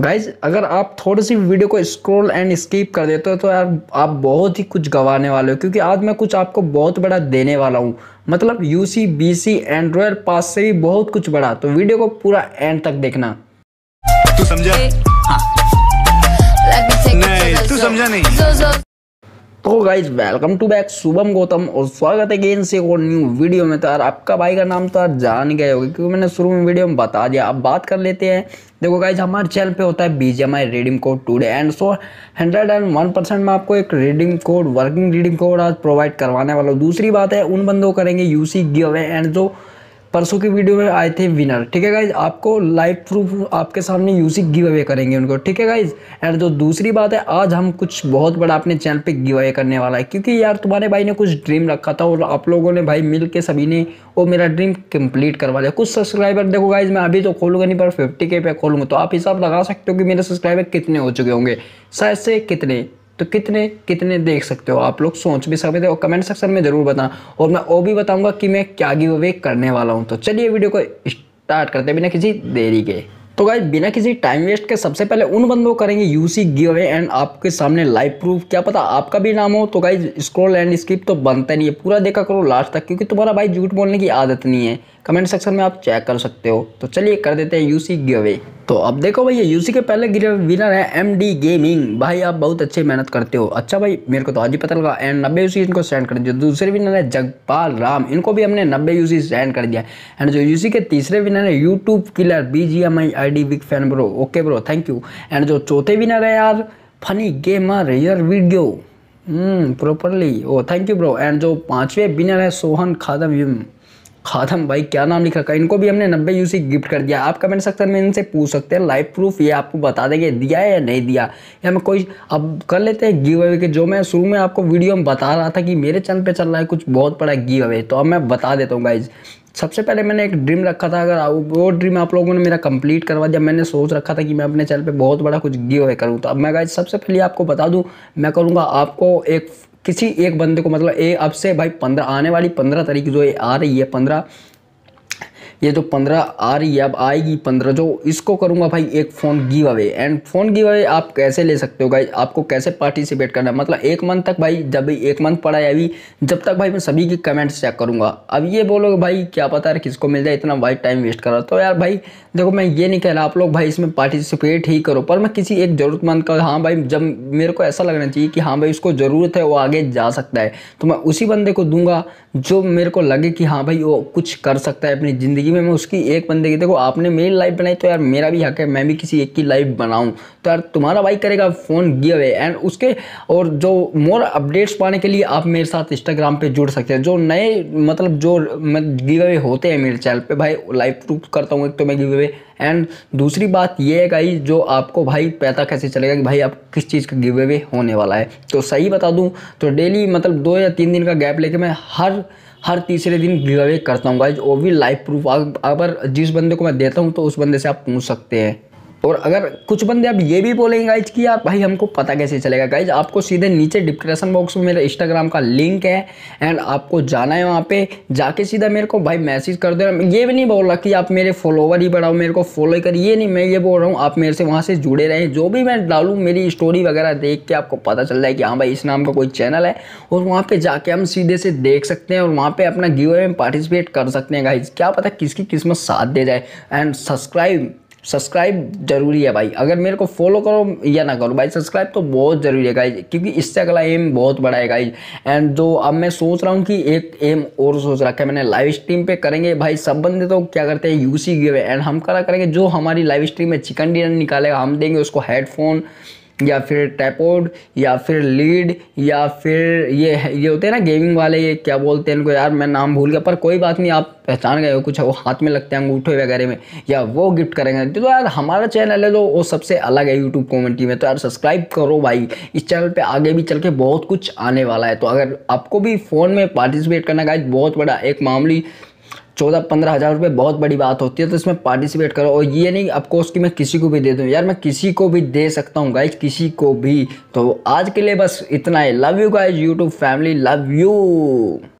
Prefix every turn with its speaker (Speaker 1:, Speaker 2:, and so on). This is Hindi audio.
Speaker 1: गाइज अगर आप थोड़ी सी वीडियो को स्क्रॉल एंड स्किप कर देते हो तो यार आप बहुत ही कुछ गवाने वाले हो क्योंकि आज मैं कुछ आपको बहुत बड़ा देने वाला हूँ मतलब you see B C Android पास से भी बहुत कुछ बड़ा तो वीडियो को पूरा एंड तक देखना तू समझा हाँ। नहीं तू समझा नहीं तो guys welcome to back Shubham Gautam और स्वागत है गेन से और न्यू वीडियो में तो यार आपका भाई का नाम तो यार जान गए होगा क्योंकि मैंने शुरू में वीडियो में बता दिया अब बात कर लेते हैं देखो गाइज हमारे चैनल पे होता है B G M I reading code today and so hundred and one percent में आपको एक reading code working reading code आज प्रोवाइड करवाने वाला दूसरी बात है उन बंदों करेंगे यू सी गिव एंड जो परसों की वीडियो में आए थे विनर ठीक है गाइज आपको लाइव प्रूफ आपके सामने यूसी गिव अवे करेंगे उनको ठीक है गाइज एंड जो दूसरी बात है आज हम कुछ बहुत बड़ा अपने चैनल पे गिव अवे करने वाला है क्योंकि यार तुम्हारे भाई ने कुछ ड्रीम रखा था और आप लोगों ने भाई मिल के सभी ने वो मेरा ड्रीम कम्प्लीट करवा दिया कुछ सब्सक्राइबर देखो गाइज मैं अभी तो खोलूंगा नहीं पर फिफ्टी के पे खोलूंगा तो आप हिसाब लगा सकते हो कि मेरे सब्सक्राइबर कितने हो चुके होंगे शायद से कितने तो कितने कितने देख सकते हो आप लोग सोच भी सकते हो कमेंट सेक्शन में ज़रूर बताना और मैं वो भी बताऊंगा कि मैं क्या गिव अवे करने वाला हूँ तो चलिए वीडियो को स्टार्ट करते हैं बिना किसी देरी के तो गाइज बिना किसी टाइम वेस्ट के सबसे पहले उन बंदों करेंगे यूसी गिव अवे एंड आपके सामने लाइव प्रूफ क्या पता आपका भी नाम हो तो गाइज स्क्रॉल एंड स्किप तो बनता नहीं है पूरा देखा करो लास्ट तक क्योंकि तुम्हारा भाई झूठ बोलने की आदत नहीं है कमेंट सेक्शन में आप चेक कर सकते हो तो चलिए कर देते हैं यूसी गिव अवे तो अब देखो भाई ये यूसी के पहले विनर है एम डी गेमिंग भाई आप बहुत अच्छी मेहनत करते हो अच्छा भाई मेरे को तो आज ही पता लगा एंड नब्बे यूसी इनको सेंड कर दिया दूसरे विनर है जगपाल राम इनको भी हमने नब्बे यूसी सेंड कर दिया एंड जो यूसी के तीसरे विनर है YouTube killer B G M I ID big fan bro okay bro thank you and जो चौथे विनर है यार funny gamer your video properly oh thank you bro and जो पांचवे विनर है सोहन खादम यूम खादम भाई क्या नाम लिख रखा है इनको भी हमने नब्बे यूसी गिफ्ट कर दिया आप कमेंट सेक्शन में इनसे पूछ सकते हैं लाइव प्रूफ ये आपको बता देंगे दिया है या नहीं दिया या मैं कोई अब कर लेते हैं गिव अवे के जो मैं शुरू में आपको वीडियो में बता रहा था कि मेरे चैनल पे चल रहा है कुछ बहुत बड़ा गिव अवे तो अब मैं बता देता हूँ गाइज सबसे पहले मैंने एक ड्रीम रखा था अगर वो ड्रीम आप लोगों ने मेरा कंप्लीट करवा दिया मैंने सोच रखा था कि मैं अपने चैनल पे बहुत बड़ा कुछ गिव अवे करूँ तो अब मैं गाइज सबसे पहले आपको बता दूँ मैं करूँगा आपको एक किसी एक बंदे को मतलब ए अब से भाई पंद्रह आने वाली पंद्रह तारीख जो आ रही है पंद्रह ये जो पंद्रह आ रही है अब आएगी पंद्रह जो इसको करूंगा भाई एक phone giveaway and phone giveaway आप कैसे ले सकते हो भाई आपको कैसे पार्टिसिपेट करना है मतलब एक मंथ तक भाई जब भी एक मंथ पड़ा है अभी जब तक भाई मैं सभी की कमेंट्स चेक करूंगा अब ये बोलोगे भाई क्या पता यार किसको मिल जाए इतना वाइट टाइम वेस्ट करा तो यार भाई देखो मैं ये नहीं कह रहा आप लोग भाई इसमें पार्टिसिपेट ही करो पर मैं किसी एक ज़रूरतमंद का हाँ भाई जब मेरे को ऐसा लगना चाहिए कि हाँ भाई उसको ज़रूरत है वो आगे जा सकता है तो मैं उसी बंदे को दूंगा जो मेरे को लगे कि हाँ भाई वो कुछ कर सकता है अपनी ज़िंदगी वीडियो में मैं उसकी एक बंदे की देखो आपने मेरी लाइफ बनाई तो यार मेरा भी हक है मैं भी किसी एक की लाइफ बनाऊँ तो यार तुम्हारा भाई करेगा फ़ोन गिव अवे एंड उसके और जो मोर अपडेट्स पाने के लिए आप मेरे साथ इंस्टाग्राम पर जुड़ सकते हैं जो नए मतलब जो गिव अवे होते हैं मेरे चैनल पर भाई लाइव प्रूफ करता हूँ एक तो मैं गिव अवे एंड दूसरी बात ये है गाई जो आपको भाई पता कैसे चलेगा कि भाई आप किस चीज़ का गिव अवे होने वाला है तो सही बता दूँ तो डेली मतलब दो या तीन दिन का गैप लेके मैं हर हर तीसरे दिन गिव अवे करता हूँ गाइज वो भी लाइफ प्रूफ अगर जिस बंदे को मैं देता हूँ तो उस बंदे से आप पूछ सकते हैं और अगर कुछ बंदे आप ये भी बोलेंगे गाइज कि आप भाई हमको पता कैसे चलेगा गाइज आपको सीधे नीचे डिस्क्रिप्शन बॉक्स में मेरा इंस्टाग्राम का लिंक है एंड आपको जाना है वहाँ पे जाके सीधा मेरे को भाई मैसेज कर दे ये भी नहीं बोल रहा कि आप मेरे फॉलोवर ही बढ़ाओ मेरे को फॉलो कर ये नहीं मैं ये बोल रहा हूँ आप मेरे से वहाँ से जुड़े रहें जो भी मैं डालूँ मेरी स्टोरी वगैरह देख के आपको पता चल जाए कि हाँ भाई इस नाम का कोई चैनल है और वहाँ पर जाके हम सीधे से देख सकते हैं और वहाँ पर अपना गिव में पार्टिसिपेट कर सकते हैं गाइज क्या पता किसकी किस्मत साथ दे जाए एंड सब्सक्राइब सब्सक्राइब जरूरी है भाई अगर मेरे को फॉलो करो या ना करो भाई सब्सक्राइब तो बहुत ज़रूरी है गाइज क्योंकि इससे अगला एम बहुत बड़ा है गाइज एंड जो अब मैं सोच रहा हूँ कि एक एम और सोच रखा है मैंने लाइव स्ट्रीम पे करेंगे भाई सब बंदे तो क्या करते हैं यूसी गिवे एंड हम करा करेंगे जो हमारी लाइव स्ट्रीम में चिकन डिनर निकालेगा हम देंगे उसको हेडफोन या फिर टैपोड या फिर लीड या फिर ये ये होते हैं ना गेमिंग वाले ये क्या बोलते हैं इनको यार मैं नाम भूल गया पर कोई बात नहीं आप पहचान गए हो कुछ वो हाथ में लगते हैं अंगूठे वगैरह में या वो गिफ्ट करेंगे तो यार हमारा चैनल है तो वो सबसे अलग है यूट्यूब कम्युनिटी में तो यार सब्सक्राइब करो भाई इस चैनल पर आगे भी चल के बहुत कुछ आने वाला है तो अगर आपको भी फ़ोन में पार्टिसिपेट करना का बहुत बड़ा एक मामूली चौदह पंद्रह हज़ार रुपये बहुत बड़ी बात होती है तो इसमें पार्टिसिपेट करो और ये नहीं अफकोर्स कि मैं किसी को भी दे दूँ यार मैं किसी को भी दे सकता हूँ गाइज किसी को भी तो आज के लिए बस इतना ही love you guys YouTube family love you